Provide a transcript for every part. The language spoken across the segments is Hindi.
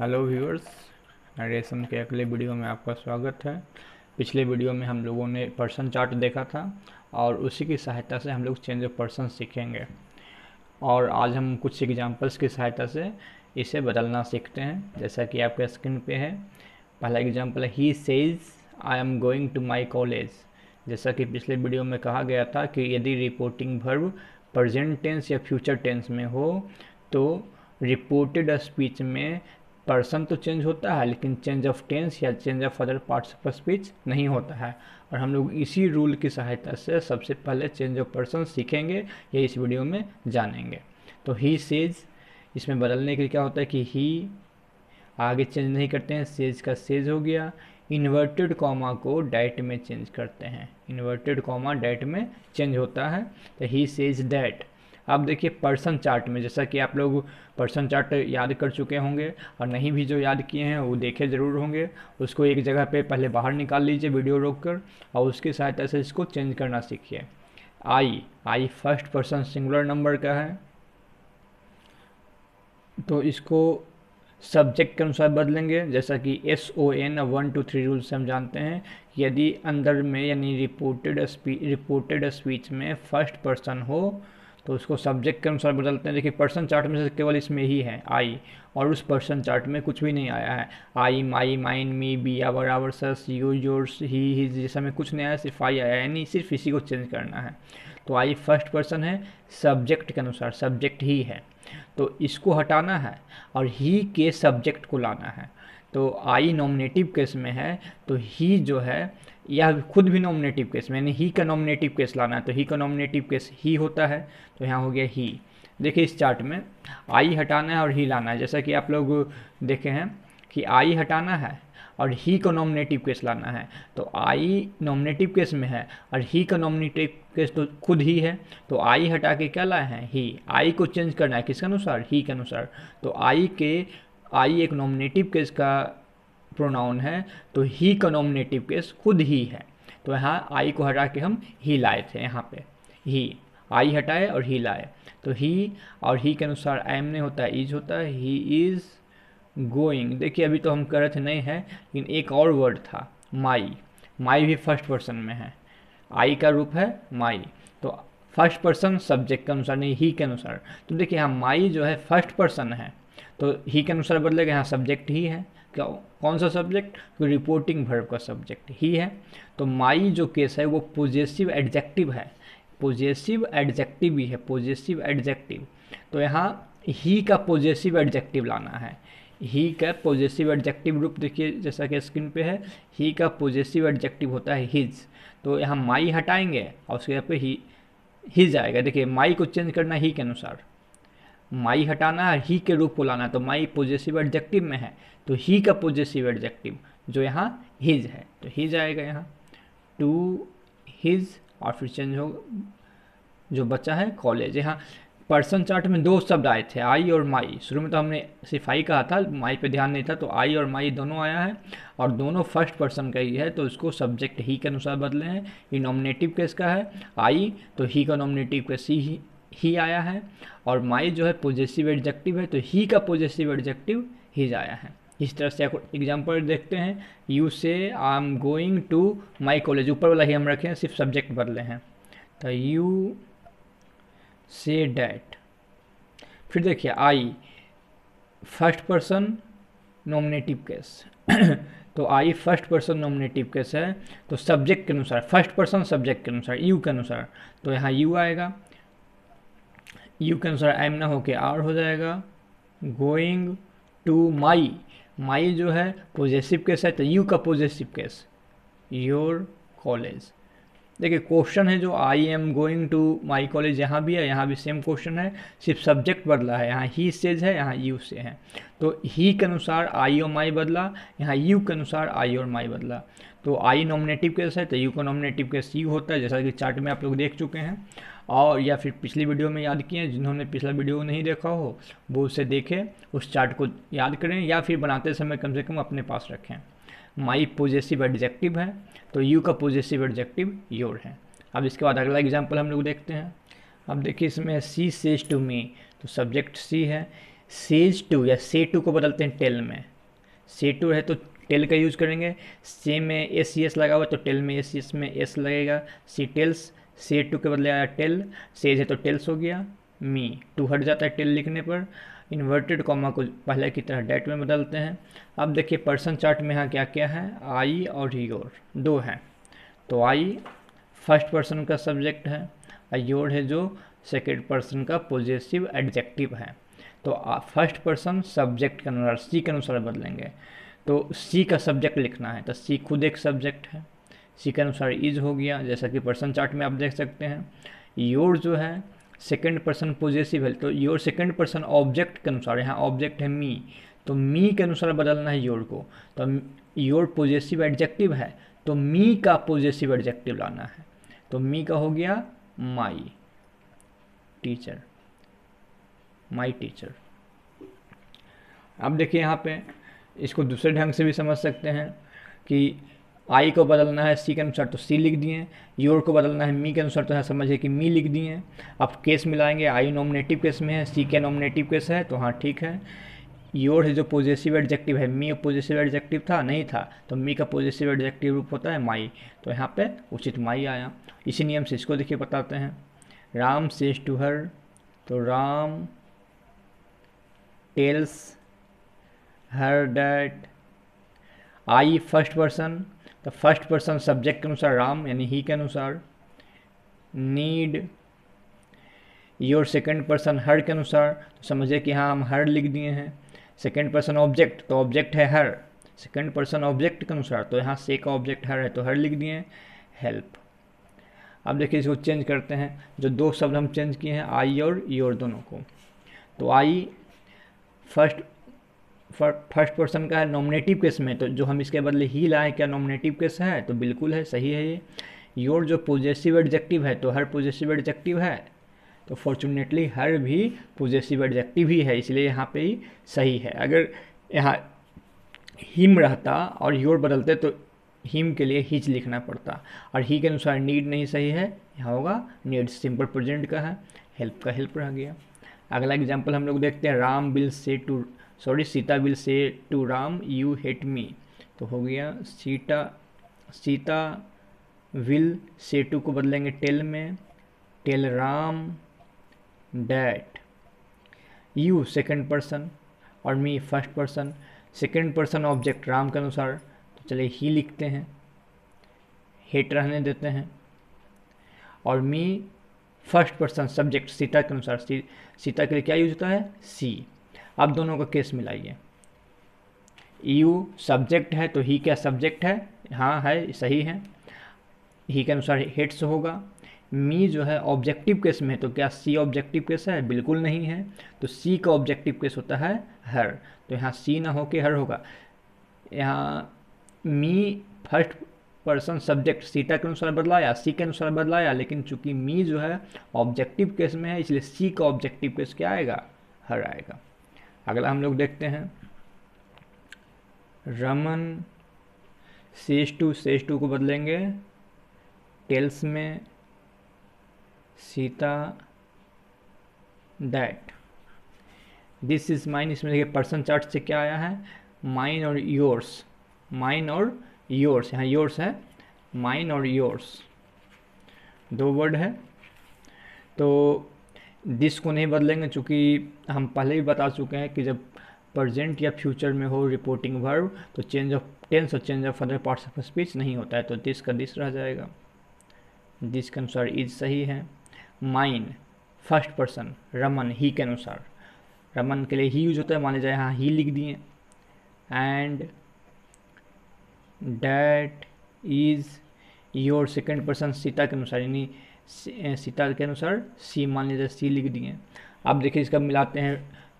हेलो व्यूअर्स रेशम के अगले वीडियो में आपका स्वागत है पिछले वीडियो में हम लोगों ने पर्सन चार्ट देखा था और उसी की सहायता से हम लोग चेंज ऑफ पर्सन सीखेंगे और आज हम कुछ एग्जांपल्स की सहायता से इसे बदलना सीखते हैं जैसा कि आपके स्क्रीन पे है पहला एग्जांपल है he says I am going to my college जैसा कि पिछले वीडियो में कहा गया था कि यदि रिपोर्टिंग भर्व प्रजेंट टेंस या फ्यूचर टेंस में हो तो रिपोर्टेड स्पीच में पर्सन तो चेंज होता है लेकिन चेंज ऑफ टेंस या change of other parts of speech नहीं होता है और हम लोग इसी रूल की सहायता से सबसे पहले चेंज ऑफ पर्सन सीखेंगे या इस वीडियो में जानेंगे तो ही सेज इसमें बदलने के लिए क्या होता है कि ही आगे चेंज नहीं करते हैं सेज का सेज हो गया इन्वर्टेड कॉमा को डाइट में चेंज करते हैं इन्वर्टेड कॉमा डाइट में चेंज होता है तो ही सेज डैट आप देखिए पर्सन चार्ट में जैसा कि आप लोग पर्सन चार्ट याद कर चुके होंगे और नहीं भी जो याद किए हैं वो देखे ज़रूर होंगे उसको एक जगह पे पहले बाहर निकाल लीजिए वीडियो रोक कर और उसकी सहायता से इसको चेंज करना सीखिए I I first person singular number का है तो इसको सब्जेक्ट के अनुसार बदलेंगे जैसा कि S O N one two three rule से हम जानते हैं यदि अंदर में यानी रिपोर्टेड रिपोर्टेड स्पीच में फर्स्ट पर्सन हो तो उसको सब्जेक्ट के अनुसार बदलते हैं देखिए पर्सन चार्ट में से केवल इसमें ही है आई और उस पर्सन चार्ट में कुछ भी नहीं आया है I my mine me we our our सस यू योर्स ही हिज जैसा में कुछ नहीं आया सिर्फ आई आया यानी सिर्फ इसी को चेंज करना है तो आई फर्स्ट पर्सन है सब्जेक्ट के अनुसार सब्जेक्ट ही है तो इसको हटाना है और ही के सब्जेक्ट को लाना है तो आई नॉमिनेटिव केस में है तो ही जो है यह खुद भी नॉमिनेटिव केस मैंने ही का नॉमिनेटिव केस लाना है तो ही का नॉमिनेटिव केस ही होता है तो यहाँ हो गया ही देखिए इस चार्ट में आई हटाना है और ही लाना है जैसा कि आप लोग देखे हैं कि आई हटाना है और ही का नॉमिनेटिव केस लाना है तो आई नॉमिनेटिव केस में है और ही का नॉमिनेटिव केस तो खुद ही है तो आई हटा के क्या लाए हैं ही आई को चेंज करना है किसके अनुसार ही के अनुसार तो आई के आई एक नॉमिनेटिव केस का प्रोनाउन है तो ही का नॉमिनेटिव केस खुद ही है तो यहाँ आई को हटा के हम ही लाए थे यहाँ पे ही आई हटाए और ही लाए तो ही और ही के अनुसार आई एम नहीं होता है इज होता है ही इज़ गोइंग देखिए अभी तो हम कर रहे थे नहीं है लेकिन एक और वर्ड था माई माई भी फर्स्ट पर्सन में है आई का रूप है माई तो फर्स्ट पर्सन सब्जेक्ट के अनुसार नहीं ही के अनुसार तो देखिए यहाँ माई जो है फर्स्ट पर्सन है तो ही के अनुसार बदलेगा यहाँ सब्जेक्ट ही है क्या कौन सा सब्जेक्ट तो रिपोर्टिंग भर्व का सब्जेक्ट ही है तो माई जो केस है वो पोजेसिव एडजेक्टिव है पोजेसिव एडजेक्टिव ही है पोजेसिव एडजेक्टिव तो यहाँ ही का पोजेसिव एडजेक्टिव लाना है ही का पोजेसिव एडजेक्टिव रूप देखिए जैसा कि स्क्रीन पे है ही का पोजेसिव एडजेक्टिव होता है हिज तो यहाँ माई हटाएंगे और उसके यहाँ पे ही हिज आएगा देखिए माई को चेंज करना ही के अनुसार माई हटाना है ही के रूप को लाना है तो माई पोजेसिव एडजेक्टिव में है तो ही का पोजेसिव एडजेक्टिव जो यहाँ हिज है तो हिज आएगा यहाँ टू हिज और फिर चेंज हो जो बच्चा है कॉलेज यहाँ पर्सन चार्ट में दो शब्द आए थे आई और माई शुरू में तो हमने सिर्फ आई कहा था माई पे ध्यान नहीं था तो आई और माई दोनों आया है और दोनों फर्स्ट पर्सन का ही है तो इसको सब्जेक्ट ही के अनुसार बदले हैं ये नॉमिनेटिव केस का है आई तो ही का नॉमिनेटिव केस ही ही आया है और माई जो है पॉजिटिव एडजेक्टिव है तो ही का पॉजिटिव एडजेक्टिव हीज आया है इस तरह से एग्जाम्पल देखते हैं you say I am going to my college ऊपर वाला ही हम रखें सिर्फ सब्जेक्ट बदले हैं तो यू से डैट फिर देखिए I first person nominative case तो I first person nominative case है तो सब्जेक्ट के अनुसार फर्स्ट पर्सन सब्जेक्ट के अनुसार यू के अनुसार तो यहाँ यू आएगा यू के अनुसार एम ना होके आर हो जाएगा गोइंग टू माई माई जो है पोजेसिव केस है तो यू का पोजेसिव केस योर कॉलेज देखिए क्वेश्चन है जो I am going to my college यहाँ भी है यहाँ भी सेम क्वेश्चन है सिर्फ सब्जेक्ट बदला है यहाँ ही सेज है यहाँ यू से है तो ही के अनुसार आई और माई बदला यहाँ यू के अनुसार आई और माई बदला तो आई नॉमिनेटिव केस है तो यू का नॉमिनेटिव केस यू होता है जैसा कि चार्ट में आप लोग देख चुके हैं और या फिर पिछली वीडियो में याद किए जिन्होंने पिछला वीडियो नहीं देखा हो वो उसे देखें उस चार्ट को याद करें या फिर बनाते समय कम से कम अपने पास रखें माई पोजेसिव एडजेक्टिव है तो यू का पोजेसिव एडजेक्टिव योर है अब इसके बाद अगला एग्जाम्पल हम लोग देखते हैं अब देखिए इसमें सी सेज टू मी तो सब्जेक्ट सी है सेज टू या से टू को बदलते हैं टेल में से टू है तो टेल का यूज़ करेंगे से में ए सी एस लगा हुआ तो टेल में ए सी एस में एस लगेगा सी टेल्स से टू के बदले आया टेल सेज है तो टेल्स हो गया मी टू हट जाता है टेल लिखने पर इन्वर्टेड कॉमा को पहले की तरह डेट में बदलते हैं अब देखिए पर्सन चार्ट में यहाँ क्या क्या है आई और योर दो हैं तो आई फर्स्ट पर्सन का सब्जेक्ट है और योर है जो सेकेंड पर्सन का पॉजिटिव एडजेक्टिव है तो फर्स्ट पर्सन सब्जेक्ट के अनुसार सी के अनुसार बदलेंगे तो सी का सब्जेक्ट लिखना है तो सी खुद एक सब्जेक्ट है सी के अनुसार इज हो गया जैसा कि पर्सन चार्ट में आप देख सकते हैं योर जो है सेकेंड पर्सन पोजेसिव है तो योर सेकेंड पर्सन ऑब्जेक्ट के अनुसार यहाँ ऑब्जेक्ट है मी तो मी के अनुसार बदलना है योर को तो योर पोजेसिव एडजेक्टिव है तो मी का पोजेसिव एडजेक्टिव लाना है तो मी का हो गया माई टीचर माई टीचर अब देखिए यहाँ पे इसको दूसरे ढंग से भी समझ सकते हैं कि आई को बदलना है सी के अनुसार तो सी लिख दिए योर को बदलना है मी के अनुसार तो यहाँ समझिए कि मी लिख दिए अब केस मिलाएंगे आई नॉमिनेटिव केस में है सी के नॉमिनेटिव केस है तो हाँ ठीक है योर है जो पॉजिटिव एडजेक्टिव है मी पॉजिटिव एडजेक्टिव था नहीं था तो मी का पॉजिटिव एडजेक्टिव रूप होता है माई तो यहाँ पर उचित माई आया इसी नियम से इसको देखिए बताते हैं राम सेज टू हर तो Ram tells her that I first person तो फर्स्ट पर्सन सब्जेक्ट के अनुसार राम यानी ही के अनुसार need your second person her के अनुसार तो समझिए कि हाँ हम हर लिख दिए हैं सेकेंड पर्सन ऑब्जेक्ट तो ऑब्जेक्ट है हर सेकेंड पर्सन ऑब्जेक्ट के अनुसार तो यहाँ से का ऑब्जेक्ट हर है तो हर लिख दिए हैं हेल्प अब देखिए इसको चेंज करते हैं जो दो शब्द हम चेंज किए हैं आई और योर दोनों को तो आई फर्स्ट फर्स्ट पर्सन का है नॉमिनेटिव केस में तो जो हम इसके बदले ही लाए क्या नॉमिनेटिव केस है तो बिल्कुल है सही है ये योर जो पोजेसिव एडजेक्टिव है तो हर पोजेसिव एडजेक्टिव है तो फॉर्चुनेटली हर भी पोजेसिव एडजेक्टिव ही है इसलिए यहाँ पे ही सही है अगर यहाँ हिम रहता और योर बदलते तो हिम के लिए हिज लिखना पड़ता और ही के अनुसार नीड नहीं सही है यहाँ होगा नीड सिंपल प्रेजेंट का है हेल्प का हेल्प रह गया अगला एग्जाम्पल हम लोग देखते हैं Ram will say to sorry Sita will say to Ram you hate me तो हो गया Sita Sita will say to को बदलेंगे टेल में tell Ram that you second person और me first person second person object Ram के अनुसार तो चलिए ही लिखते हैं हेट रहने देते हैं और me first person subject Sita के अनुसार सी, सीता के लिए क्या यूज होता है सी आप दोनों का केस मिलाइए यू सब्जेक्ट है तो ही क्या सब्जेक्ट है हाँ है सही है ही के अनुसार हेड्स होगा मी जो है ऑब्जेक्टिव केस में है तो क्या सी ऑब्जेक्टिव केस है बिल्कुल नहीं है तो सी का ऑब्जेक्टिव केस होता है हर तो यहाँ सी ना हो के हर होगा यहाँ मी फर्स्ट पर्सन सब्जेक्ट सीटा के अनुसार बदलाया सी के अनुसार बदलाया लेकिन चूंकि मी जो है ऑब्जेक्टिव केस में है इसलिए सी का ऑब्जेक्टिव केस क्या आएगा हर आएगा अगला हम लोग देखते हैं Raman says to says to को बदलेंगे टेल्स में Sita that this is mine इसमें देखिए पर्सन चार्ट से क्या आया है माइन और योर्स माइन और योर्स यहाँ योर्स है माइन और योर्स दो वर्ड है तो दिस को नहीं बदलेंगे चूँकि हम पहले ही बता चुके हैं कि जब प्रजेंट या फ्यूचर में हो रिपोर्टिंग वर्ब तो चेंज ऑफ टेंस और change of other parts of speech नहीं होता है तो दिस का दिस रह जाएगा दिस के अनुसार इज सही है mine first person Raman he के अनुसार रमन के लिए ही यूज होता है माने जाए हाँ ही लिख दिए and that is your second person Sita के अनुसार यानी सितार के अनुसार सी मान लीजिए सी लिख दिए अब देखिए इसका मिलाते हैं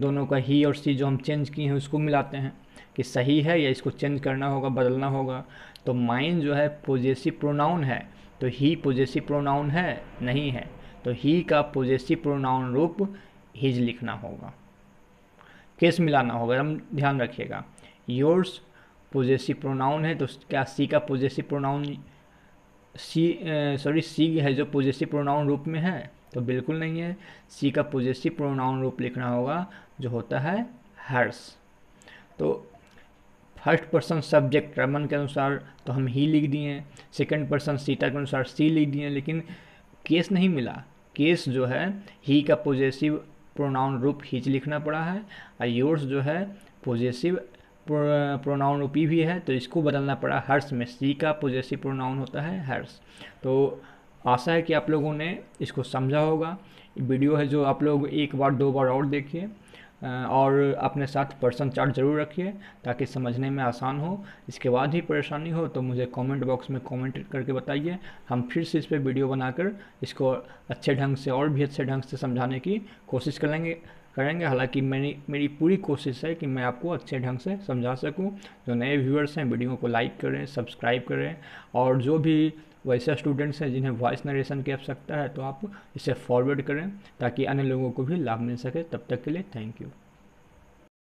दोनों का ही और सी जो हम चेंज किए हैं उसको मिलाते हैं कि सही है या इसको चेंज करना होगा बदलना होगा तो माइन जो है पोजेसिव प्रोनाउन है तो ही पोजेसिव प्रोनाउन है नहीं है तो ही का पोजेसिव प्रोनाउन रूप हिज लिखना होगा केस मिलाना होगा हम ध्यान रखिएगा योर्स पोजेसिव प्रोनाउन है तो क्या सी का possessive pronoun she sorry she है जो पोजेसिव प्रोनाउन रूप में है तो बिल्कुल नहीं है सी का पोजेसिव प्रोनाउन रूप लिखना होगा जो होता है हर्स तो फर्स्ट पर्सन सब्जेक्ट रमन के अनुसार तो हम ही लिख दिए सेकंड पर्सन सीता के अनुसार सी लिख दिए लेकिन केस नहीं मिला केस जो है ही का पोजेसिव प्रोनाउन रूप हीच लिखना पड़ा है और योर्स जो है पोजेसिव प्रोनाउन रूपी भी है तो इसको बदलना पड़ा हर्ष में सी का पोजेसिव प्रोनाउन होता है हर्ष तो आशा है कि आप लोगों ने इसको समझा होगा वीडियो है जो आप लोग एक बार दो बार और देखिए और अपने साथ पर्सन चार्ट ज़रूर रखिए ताकि समझने में आसान हो इसके बाद ही परेशानी हो तो मुझे कमेंट बॉक्स में कमेंट करके बताइए हम फिर से इस पर वीडियो बनाकर इसको अच्छे ढंग से और भी अच्छे ढंग से समझाने की कोशिश करेंगे करेंगे हालांकि मेरी मेरी पूरी कोशिश है कि मैं आपको अच्छे ढंग से समझा सकूं जो नए व्यूअर्स हैं वीडियो को लाइक करें सब्सक्राइब करें और जो भी वैसे स्टूडेंट्स हैं जिन्हें वॉइस नरेशन की आवश्यकता है तो आप इसे फॉरवर्ड करें ताकि अन्य लोगों को भी लाभ मिल सके तब तक के लिए थैंक यू